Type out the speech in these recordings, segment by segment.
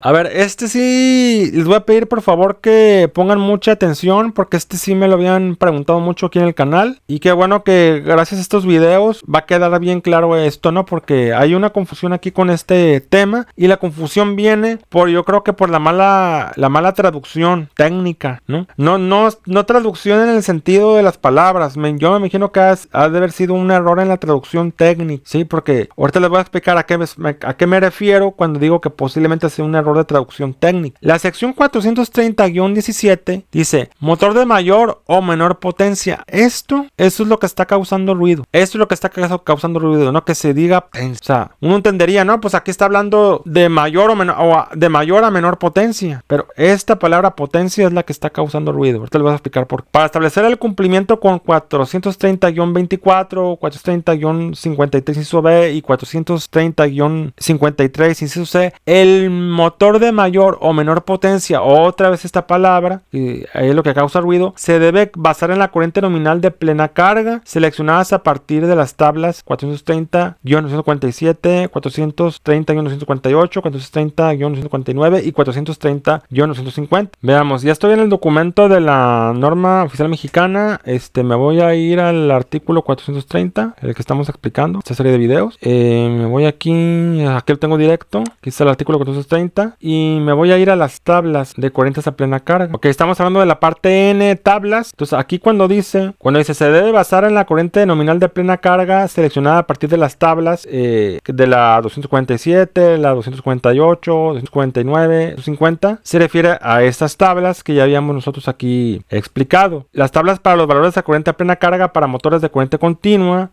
A ver, este sí, les voy a pedir por favor que pongan mucha atención porque este sí me lo habían preguntado mucho aquí en el canal y qué bueno que gracias a estos videos va a quedar bien claro esto, ¿no? Porque hay una confusión aquí con este tema y la confusión viene por yo creo que por la mala la mala traducción técnica, ¿no? No no no traducción en el sentido de las palabras, yo me imagino que ha de haber sido un error en la traducción técnica, sí, porque ahorita les voy a explicar a qué a qué me refiero cuando digo que posiblemente sea un error de traducción técnica. La sección 430-17 dice motor de mayor o menor potencia. Esto, eso es lo que está causando ruido. Esto es lo que está causando ruido, no que se diga, o uno entendería, no, pues aquí está hablando de mayor o menor o de mayor a menor potencia, pero esta palabra potencia es la que está causando ruido. Ahorita les voy a explicar por qué. Para establecer el cumplimiento con 430-24, 430-53 inciso B y 430-53 inciso C, el motor de mayor o menor potencia, otra vez esta palabra, ahí es lo que causa ruido, se debe basar en la corriente nominal de plena carga, seleccionadas a partir de las tablas 430-947, 430 948 430 949 y 430-950. Veamos, ya estoy en el documento de la norma oficial mexicana, este, me voy a ir al artículo 430, el que estamos explicando, esta serie de videos. Eh, me voy aquí, aquí lo tengo directo, aquí está el artículo 430 y me voy a ir a las tablas de corrientes a plena carga. Ok, estamos hablando de la parte N, tablas. Entonces aquí cuando dice, cuando dice se debe basar en la corriente nominal de plena carga seleccionada a partir de las tablas eh, de la 247, la 248, 249, 250, se refiere a estas tablas que ya habíamos nosotros aquí explicado. Las tablas para los valores de corriente a plena carga para motores de corriente continua,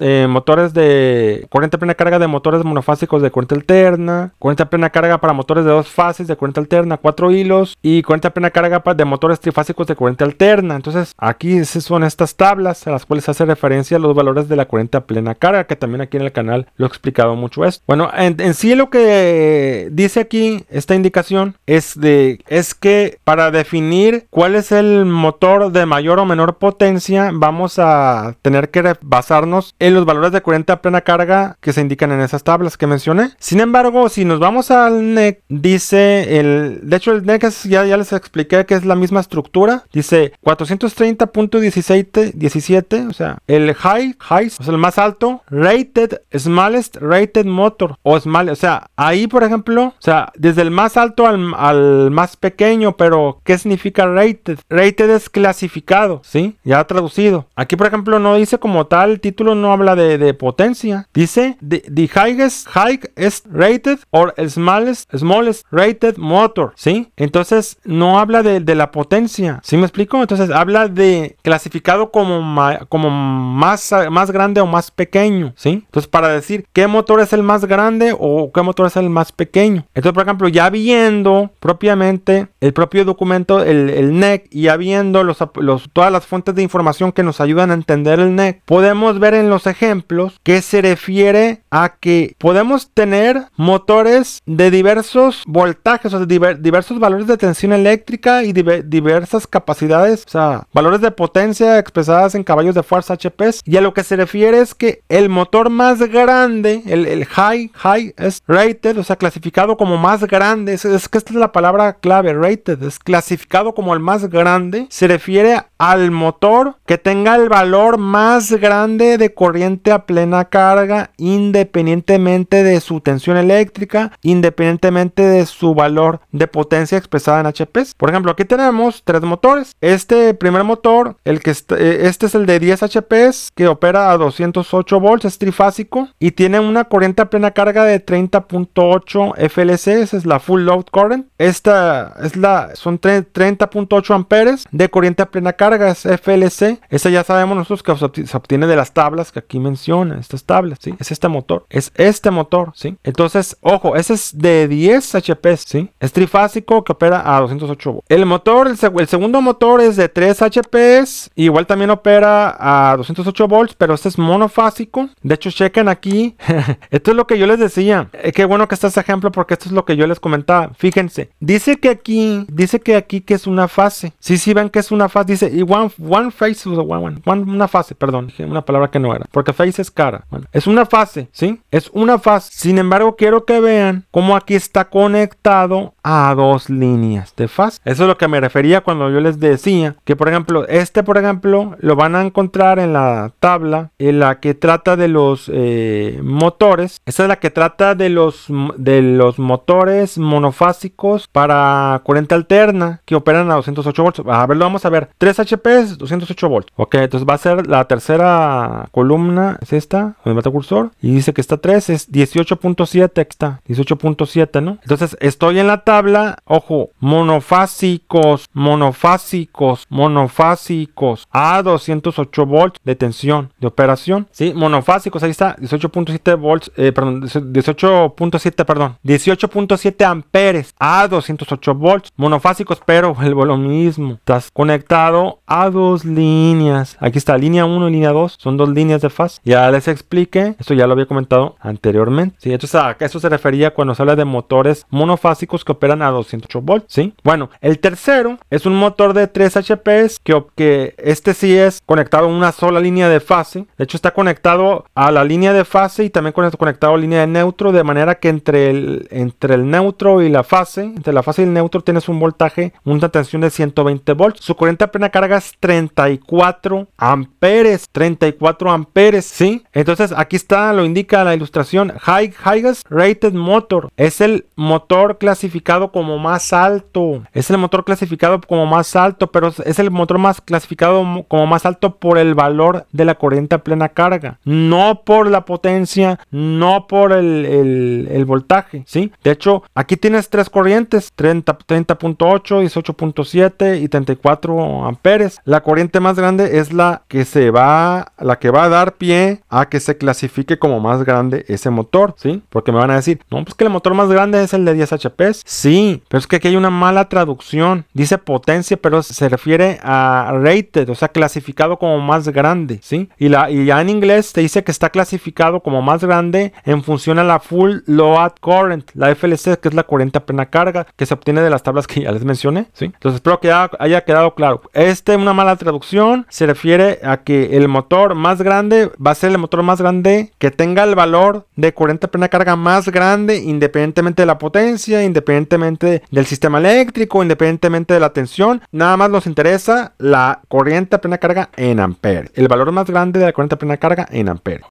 eh, motores de corriente a plena carga de motores monofásicos de corriente alterna, corriente a plena carga para motores de dos fases de corriente alterna, cuatro hilos y corriente a plena carga de motores trifásicos de corriente alterna. Entonces aquí son estas tablas a las cuales hace referencia los valores de la corriente a plena carga, que también aquí en el canal lo he explicado mucho esto. Bueno, en, sí lo que dice aquí esta indicación es de es que para definir cuál es el motor de mayor o menor potencia vamos a tener que basarnos en los valores de corriente a plena carga que se indican en esas tablas que mencioné. Sin embargo, si nos vamos al dice el. De hecho, el NEC ya, ya les expliqué que es la misma estructura. Dice 430.17, o sea, el high, high, o sea, el más alto, rated, smallest rated motor, o small, o sea, ahí por ejemplo, o sea, desde el más alto al, más pequeño, pero ¿qué significa rated? Rated es clasificado, ¿sí? Ya traducido. Aquí por ejemplo no dice como tal, título no habla de, potencia. Dice the, the highest high is rated or small smallest, rated motor, ¿sí? Entonces no habla de, la potencia, ¿sí me explico? Entonces habla de clasificado como, como más, más grande o más pequeño, ¿sí? Entonces para decir qué motor es el más grande o qué motor es el más pequeño. Entonces, por ejemplo, ya viendo propiamente el propio documento, el, NEC, y ya viendo los, todas las fuentes de información que nos ayudan a entender el NEC, podemos ver en los ejemplos que se refiere a que podemos tener motores de diversos voltajes, o diversos valores de tensión eléctrica y diversas capacidades, o sea, valores de potencia expresadas en caballos de fuerza HP, Y a lo que se refiere es que el motor más grande, el, high, high es rated, o sea, clasificado como más grande, es, es que esta es la palabra clave, rated, es clasificado como el más grande, se refiere al motor que tenga el valor más grande de corriente a plena carga, independientemente de su tensión eléctrica, independientemente de su valor de potencia expresada en HP, Por ejemplo, aquí tenemos tres motores. Este primer motor, el que eh, este es el de 10 HP que opera a 208 volts, es trifásico y tiene una corriente a plena carga de 30.8 FLC, esa es la full load current. Esta es la son 30.8 amperes de corriente a plena carga, es FLC. Esa ya sabemos nosotros que se obtiene de las tablas que aquí menciona, estas tablas, ¿sí? Es este motor, es este motor, ¿sí? Entonces, ojo, ese es de 10 HP, ¿sí? Es trifásico que opera a 208 volts. El motor, el, segundo motor es de 3 HP, igual también opera a 208 volts, pero este es monofásico. De hecho, chequen aquí. esto es lo que yo les decía. Eh, qué bueno que está este ejemplo porque esto es lo que yo les comentaba. Fíjense, dice que aquí, dice que aquí que es una fase. si si ven que es una fase. Dice, y one, one phase, una fase, perdón, una palabra que no era. Porque face es cara. Bueno, es una fase, ¿sí? Es una fase. Sin embargo, quiero que vean cómo aquí aquí está conectado a dos líneas de fase. Eso es lo que me refería cuando yo les decía que, por ejemplo, este, por ejemplo, lo van a encontrar en la tabla en la que trata de los eh, motores. Esta es la que trata de los, de los motores monofásicos para corriente alterna que operan a 208 volts. A ver, lo vamos a ver. 3 HP, 208 volts. Ok, entonces va a ser la tercera columna, es esta, donde el cursor. Y dice que está 3, es 18.7, está 18.7, ¿no? Entonces estoy en la tabla habla, ojo, monofásicos, monofásicos, monofásicos a 208 volts de tensión de operación. si monofásicos, ahí está, 18.7 volts, eh, perdón, 18.7, perdón, 18.7 amperes a 208 volts, monofásicos, pero vuelvo lo mismo. Estás conectado a dos líneas. Aquí está línea 1 y línea 2, son dos líneas de fase Ya les expliqué, esto ya lo había comentado anteriormente. Sí, entonces a eso se refería cuando se habla de motores monofásicos que eran a 208 volts, ¿sí? Bueno, el tercero es un motor de 3 HP que, que este sí es conectado a una sola línea de fase. De hecho, está conectado a la línea de fase y también conectado a línea de neutro, de manera que entre el, entre el neutro y la fase, entre la fase y el neutro tienes un voltaje, una tensión de 120 volts. Su corriente apenas plena carga es 34 amperes, 34 amperes, ¿sí? Entonces, aquí está, lo indica la ilustración, High Highest Rated Motor. Es el motor clasificado como más alto. Es el motor clasificado como más alto, pero es el motor más clasificado como más alto por el valor de la corriente a plena carga. No por la potencia, no por el, voltaje, ¿sí? De hecho, aquí tienes tres corrientes, 30.8, 18.7 y 34 amperes. La corriente más grande es la que se va, la que va a dar pie a que se clasifique como más grande ese motor, ¿sí? Porque me van a decir, no, pues que el motor más grande es el de 10 HP, Sí, pero es que aquí hay una mala traducción. Dice potencia, pero se refiere a rated, o sea, clasificado como más grande, ¿sí? Y, la, ya en inglés te dice que está clasificado como más grande en función a la full load current, la FLC, que es la corriente a plena carga, que se obtiene de las tablas que ya les mencioné, ¿sí? Entonces espero que haya quedado claro. Este, una mala traducción, se refiere a que el motor más grande va a ser el motor más grande que tenga el valor de corriente a plena carga más grande, independientemente de la potencia, independientemente independientemente del sistema eléctrico, independientemente de la tensión, nada más nos interesa la corriente a plena carga en amperes. el valor más grande de la corriente a plena carga en amperes.